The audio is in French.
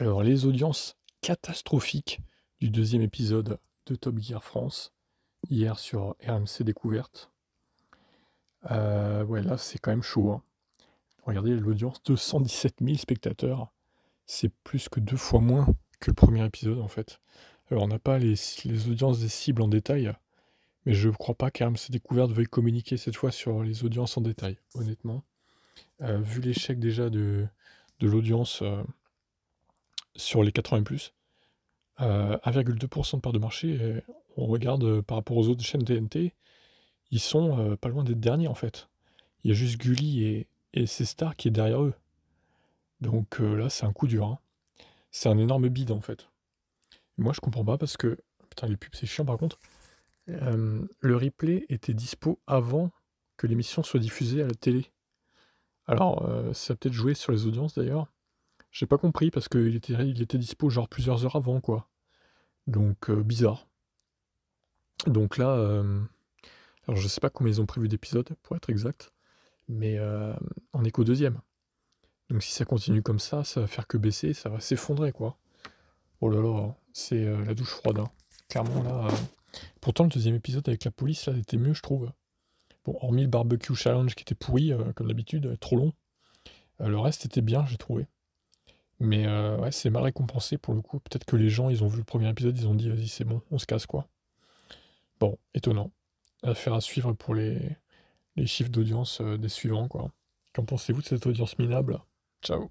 Alors, les audiences catastrophiques du deuxième épisode de Top Gear France, hier sur RMC Découverte. Voilà, euh, c'est quand même chaud. Hein. Regardez l'audience 217 000 spectateurs. C'est plus que deux fois moins que le premier épisode, en fait. Alors, on n'a pas les, audiences des cibles en détail, mais je ne crois pas qu'RMC Découverte veuille communiquer cette fois sur les audiences en détail, honnêtement. Euh, vu l'échec déjà de, de l'audience. Euh, sur les 80 et plus. 1,2% euh, de part de marché, on regarde euh, par rapport aux autres chaînes TNT, ils sont euh, pas loin d'être derniers en fait. Il y a juste Gulli et, ses stars qui est derrière eux. Donc là, c'est un coup dur. Hein. C'est un énorme bide en fait. moi, je comprends pas parce que. Putain, les pubs, c'est chiant par contre. le replay était dispo avant que l'émission soit diffusée à la télé. Alors, ça a peut-être joué sur les audiences d'ailleurs. J'ai pas compris parce qu'il était, il était dispo genre plusieurs heures avant, quoi. Donc, euh, bizarre. Donc là, euh, alors je sais pas combien ils ont prévu d'épisodes, pour être exact, mais euh, on est qu'au deuxième. Donc si ça continue comme ça, ça va faire que baisser, ça va s'effondrer, quoi. Oh là là, c'est la douche froide, hein. Clairement, là... Pourtant, le deuxième épisode avec la police, là, était mieux, je trouve. Bon, hormis le barbecue challenge qui était pourri, comme d'habitude, trop long, le reste était bien, j'ai trouvé. Mais euh, ouais, c'est mal récompensé pour le coup. Peut-être que les gens, ils ont vu le premier épisode, ils ont dit vas-y, c'est bon, on se casse quoi. Bon, étonnant. Affaire à suivre pour les, les chiffres d'audience euh, des suivants quoi. Qu'en pensez-vous de cette audience minable Ciao